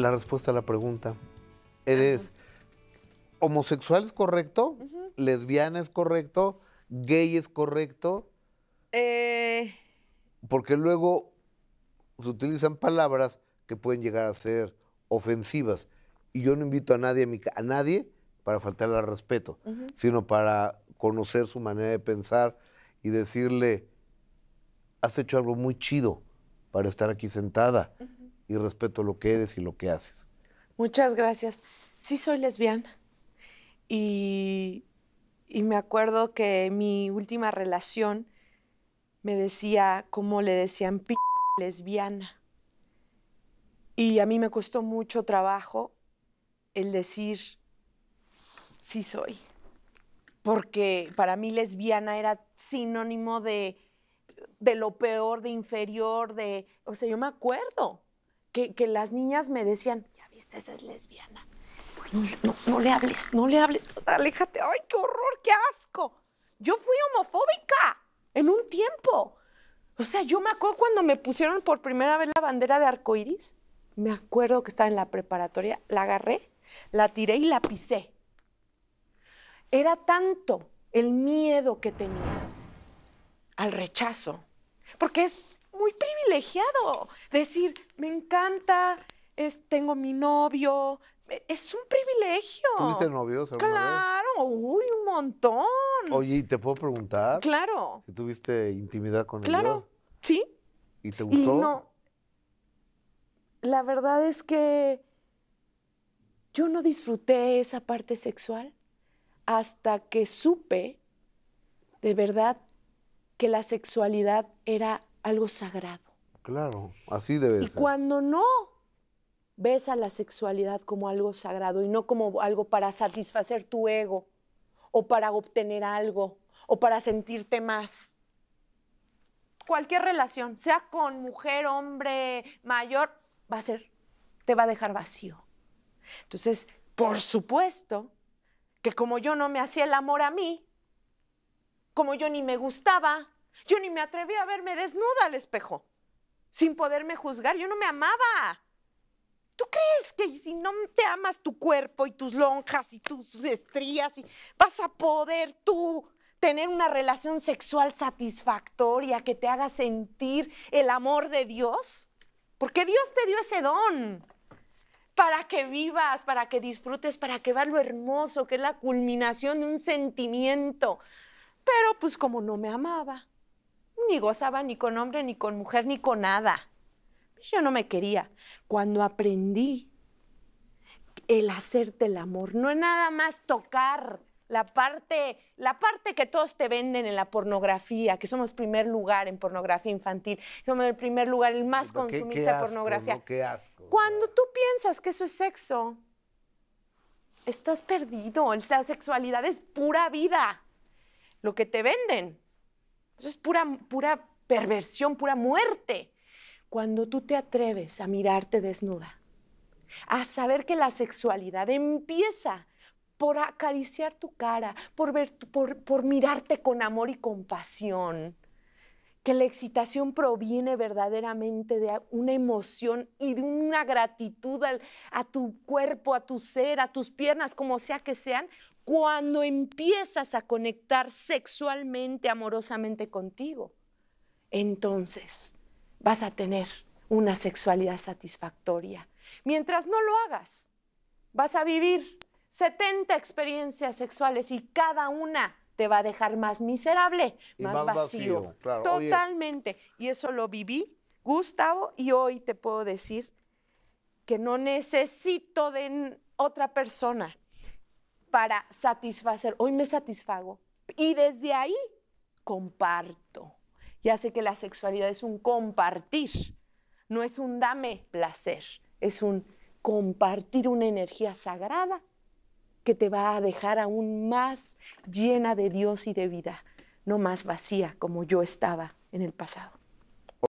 la respuesta a la pregunta. Eres homosexual es correcto, lesbiana es correcto, gay es correcto. Eh. Porque luego se utilizan palabras que pueden llegar a ser ofensivas. Y yo no invito a nadie, a nadie para faltarle al respeto, sino para conocer su manera de pensar y decirle, has hecho algo muy chido para estar aquí sentada y respeto lo que eres y lo que haces. Muchas gracias. Sí soy lesbiana y, me acuerdo que mi última relación me decía, como le decían, p lesbiana. Y a mí me costó mucho trabajo el decir, sí soy. Porque para mí lesbiana era sinónimo de, de lo peor, de inferior, de... O sea, yo me acuerdo que, las niñas me decían, ya viste, esa es lesbiana. No, no, le hables, no le hables, aléjate. Ay, qué horror, qué asco. Yo fui homofóbica en un tiempo. O sea, yo me acuerdo cuando me pusieron por primera vez la bandera de arcoiris. Me acuerdo que estaba en la preparatoria, la agarré, la tiré y la pisé. Era tanto el miedo que tenía al rechazo, porque es privilegiado decir, me encanta, es, tengo mi novio, e, es un privilegio. ¿Tuviste novios Claro, uy, un montón. Oye, ¿y te puedo preguntar? Claro. Si tuviste intimidad con claro. Claro, sí. ¿Y te gustó? no. La verdad es que yo no disfruté esa parte sexual hasta que supe de verdad que la sexualidad era algo sagrado. Claro, así debe ser. Y cuando no ves a la sexualidad como algo sagrado y no como algo para satisfacer tu ego o para obtener algo o para sentirte más. Cualquier relación, sea con mujer, hombre, mayor, va a ser, te va a dejar vacío. Entonces, por supuesto que como yo no me hacía el amor a mí, como yo ni me gustaba, yo ni me atreví a verme desnuda al espejo, sin poderme juzgar. Yo no me amaba. ¿Tú crees que si no te amas tu cuerpo y tus lonjas y tus estrías, vas a poder tú tener una relación sexual satisfactoria que te haga sentir el amor de Dios? Porque Dios te dio ese don para que vivas, para que disfrutes, para que veas lo hermoso, que es la culminación de un sentimiento. Pero pues como no me amaba, ni gozaba ni con hombre, ni con mujer, ni con nada. Yo no me quería. Cuando aprendí el hacerte el amor, no es nada más tocar la parte, la parte que todos te venden en la pornografía, que somos primer lugar en pornografía infantil, somos el primer lugar, el más consumista de pornografía. qué asco. Cuando tú piensas que eso es sexo, estás perdido. la sexualidad es pura vida. Lo que te venden eso es pura, pura perversión, pura muerte. Cuando tú te atreves a mirarte desnuda, a saber que la sexualidad empieza por acariciar tu cara, por, ver, por, mirarte con amor y compasión, que la excitación proviene verdaderamente de una emoción y de una gratitud a tu cuerpo, a tu ser, a tus piernas, como sea que sean, cuando empiezas a conectar sexualmente, amorosamente contigo, entonces vas a tener una sexualidad satisfactoria. Mientras no lo hagas, vas a vivir 70 experiencias sexuales y cada una te va a dejar más miserable, más, vacío. Totalmente. Y eso lo viví, Gustavo, y hoy te puedo decir que no necesito de otra persona para satisfacer. Hoy me satisfago. Y desde ahí comparto. Ya sé que la sexualidad es un compartir, no es un dame placer, es un compartir una energía sagrada que te va a dejar aún más llena de Dios y de vida, no más vacía como yo estaba en el pasado.